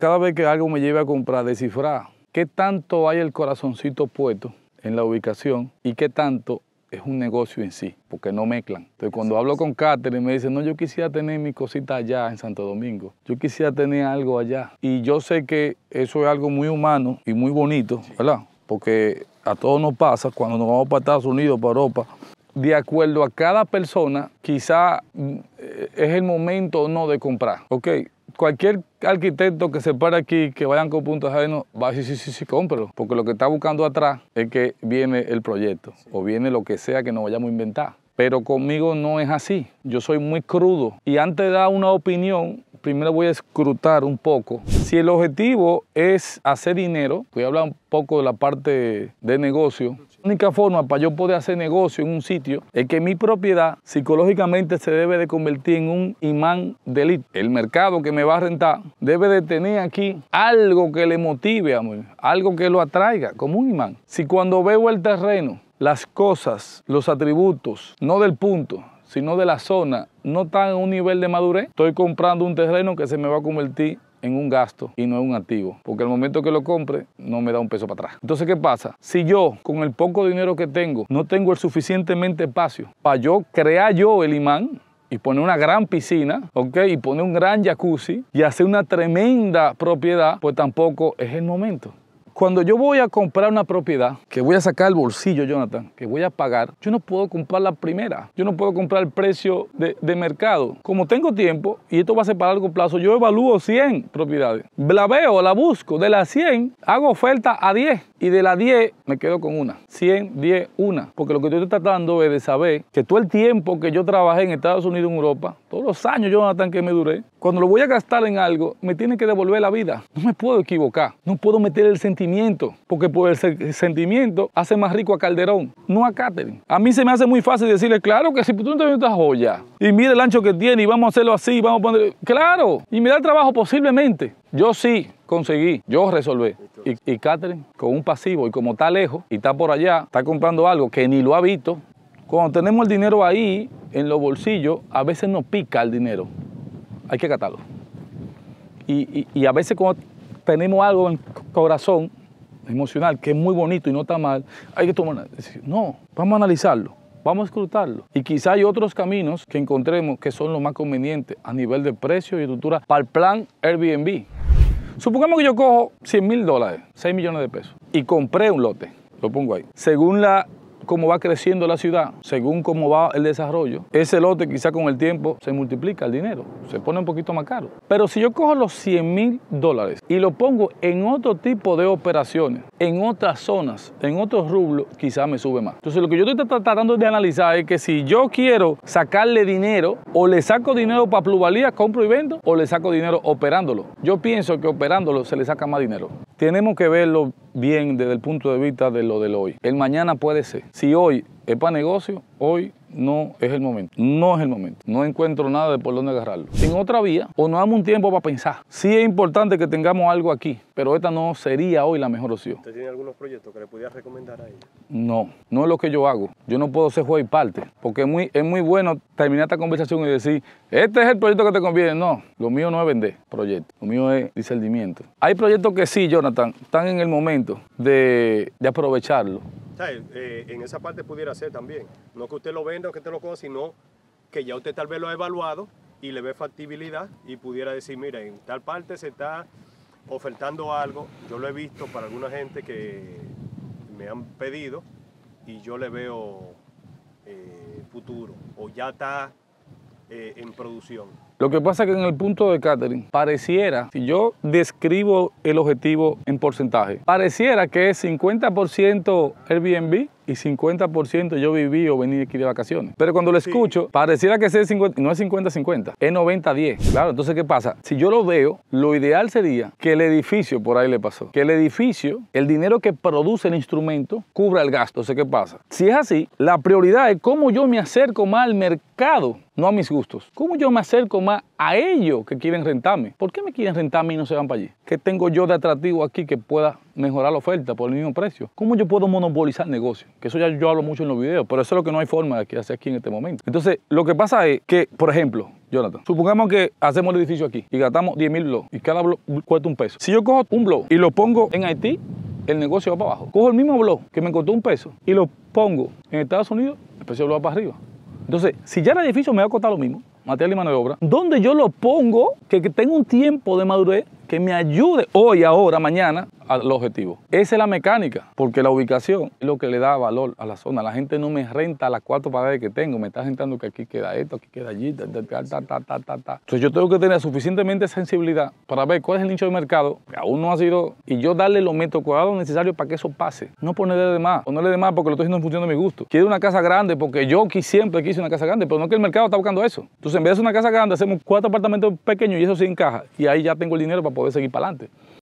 Cada vez que algo me lleve a comprar, descifrar qué tanto hay el corazoncito puesto en la ubicación y qué tanto es un negocio en sí, porque no mezclan. Entonces, cuando hablo con Catherine, me dice, no, yo quisiera tener mi cosita allá en Santo Domingo, yo quisiera tener algo allá. Y yo sé que eso es algo muy humano y muy bonito, ¿verdad? Porque a todos nos pasa cuando nos vamos para Estados Unidos, para Europa. De acuerdo a cada persona, quizá mm, eh, es el momento o no de comprar. Ok, cualquier arquitecto que se para aquí, que vayan con puntos ajenos, va a decir, sí, sí, sí, cómpralo. Porque lo que está buscando atrás es que viene el proyecto o viene lo que sea que nos vayamos a inventar. Pero conmigo no es así. Yo soy muy crudo. Y antes de dar una opinión, primero voy a escrutar un poco. Si el objetivo es hacer dinero, voy a hablar un poco de la parte de negocio. La única forma para yo poder hacer negocio en un sitio es que mi propiedad psicológicamente se debe de convertir en un imán de elite. El mercado que me va a rentar debe de tener aquí algo que le motive, algo que lo atraiga, como un imán. Si cuando veo el terreno, las cosas, los atributos, no del punto, sino de la zona, no está en un nivel de madurez, estoy comprando un terreno que se me va a convertir en un gasto y no en un activo, porque al momento que lo compre no me da un peso para atrás. Entonces, ¿qué pasa? Si yo con el poco dinero que tengo no tengo el suficientemente espacio para yo crear yo el imán, y poner una gran piscina, ¿ok? Y poner un gran jacuzzi y hacer una tremenda propiedad, pues tampoco es el momento. Cuando yo voy a comprar una propiedad, que voy a sacar el bolsillo, Jonathan, que voy a pagar, yo no puedo comprar la primera, yo no puedo comprar el precio de, mercado. Como tengo tiempo, y esto va a ser para largo plazo, yo evalúo 100 propiedades. La veo, la busco, de las 100 hago oferta a 10 y de las 10 me quedo con una. 100, 10, una. Porque lo que yo estoy tratando es de saber que todo el tiempo que yo trabajé en Estados Unidos, en Europa, todos los años, yo Jonathan, que me duré, cuando lo voy a gastar en algo, me tiene que devolver la vida. No me puedo equivocar. No puedo meter el sentimiento. Porque por el sentimiento hace más rico a Calderón, no a Catherine. A mí se me hace muy fácil decirle, claro que si tú no te esta joya y mira el ancho que tiene y vamos a hacerlo así, vamos a poner. Claro. Y me da el trabajo posiblemente. Yo sí, conseguí yo resolvé. Y, Catherine, con un pasivo y como está lejos y está por allá, está comprando algo que ni lo ha visto. Cuando tenemos el dinero ahí, en los bolsillos, a veces nos pica el dinero. Hay que catarlo. Y, a veces cuando tenemos algo en el corazón emocional, que es muy bonito y no está mal, hay que tomar una decisión. No, vamos a analizarlo. Vamos a escrutarlo. Y quizá hay otros caminos que encontremos que son los más convenientes a nivel de precio y estructura para el plan Airbnb. Supongamos que yo cojo 100 mil dólares, 6 millones de pesos, y compré un lote, lo pongo ahí. Según la cómo va creciendo la ciudad, según cómo va el desarrollo, ese lote quizá con el tiempo se multiplica el dinero, se pone un poquito más caro. Pero si yo cojo los 100 mil dólares y lo pongo en otro tipo de operaciones, en otras zonas, en otros rublos, quizá me sube más. Entonces lo que yo estoy tratando de analizar es que si yo quiero sacarle dinero, o le saco dinero para Pluvalía, compro y vendo, o le saco dinero operándolo. Yo pienso que operándolo se le saca más dinero tenemos que verlo bien desde el punto de vista de lo del hoy. El mañana puede ser. Si hoy es para negocio, hoy no es el momento, no es el momento, no encuentro nada de por dónde agarrarlo. Sin otra vía, o no damos un tiempo para pensar. Sí es importante que tengamos algo aquí, pero esta no sería hoy la mejor opción. ¿Usted tiene algunos proyectos que le pudiera recomendar a ella? No, no es lo que yo hago. Yo no puedo ser juez y parte, porque es muy, es muy bueno terminar esta conversación y decir, este es el proyecto que te conviene. No, lo mío no es vender proyectos, lo mío es discernimiento. Hay proyectos que sí, Jonathan, están en el momento de, de aprovecharlo eh, en esa parte pudiera ser también. No que usted lo venda o que usted lo coja, sino que ya usted tal vez lo ha evaluado y le ve factibilidad y pudiera decir, mira, en tal parte se está ofertando algo. Yo lo he visto para alguna gente que me han pedido y yo le veo eh, futuro o ya está eh, en producción. Lo que pasa es que en el punto de catering pareciera, si yo describo el objetivo en porcentaje, pareciera que es 50% Airbnb, y 50% yo viví o venía aquí de vacaciones. Pero cuando lo escucho, pareciera que sea 50, no es 50-50, es 90-10. Claro, entonces ¿qué pasa? Si yo lo veo, lo ideal sería que el edificio, por ahí le pasó, que el edificio, el dinero que produce el instrumento, cubra el gasto. Entonces ¿qué pasa? Si es así, la prioridad es cómo yo me acerco más al mercado no a mis gustos. ¿Cómo yo me acerco más a ellos que quieren rentarme? ¿Por qué me quieren rentarme y no se van para allí? ¿Qué tengo yo de atractivo aquí que pueda mejorar la oferta por el mismo precio? ¿Cómo yo puedo monopolizar negocios? negocio? que eso ya yo hablo mucho en los videos, pero eso es lo que no hay forma de hacer aquí en este momento. Entonces, lo que pasa es que, por ejemplo, Jonathan, supongamos que hacemos el edificio aquí y gastamos 10.000 mil blogs y cada blog cuesta un peso. Si yo cojo un blog y lo pongo en Haití, el negocio va para abajo. Cojo el mismo blog que me costó un peso y lo pongo en Estados Unidos, el precio va para arriba. Entonces, si ya el edificio me va a costar lo mismo, material y mano de obra, donde yo lo pongo, que, que tenga un tiempo de madurez que me ayude hoy, ahora, mañana, al objetivo. Esa es la mecánica, porque la ubicación es lo que le da valor a la zona. La gente no me renta las cuatro paredes que tengo, me está rentando que aquí queda esto, aquí queda allí, ta, ta, ta, ta, ta, ta. Entonces yo tengo que tener suficientemente sensibilidad para ver cuál es el nicho de mercado, que aún no ha sido, y yo darle los metros cuadrados necesarios para que eso pase. No ponerle de más, ponerle de más porque lo estoy haciendo en función de mi gusto. Quiero una casa grande porque yo siempre quise una casa grande, pero no es que el mercado está buscando eso. Entonces en vez de una casa grande, hacemos cuatro apartamentos pequeños y eso sí encaja. Y ahí ya tengo el dinero para poder seguir para adelante.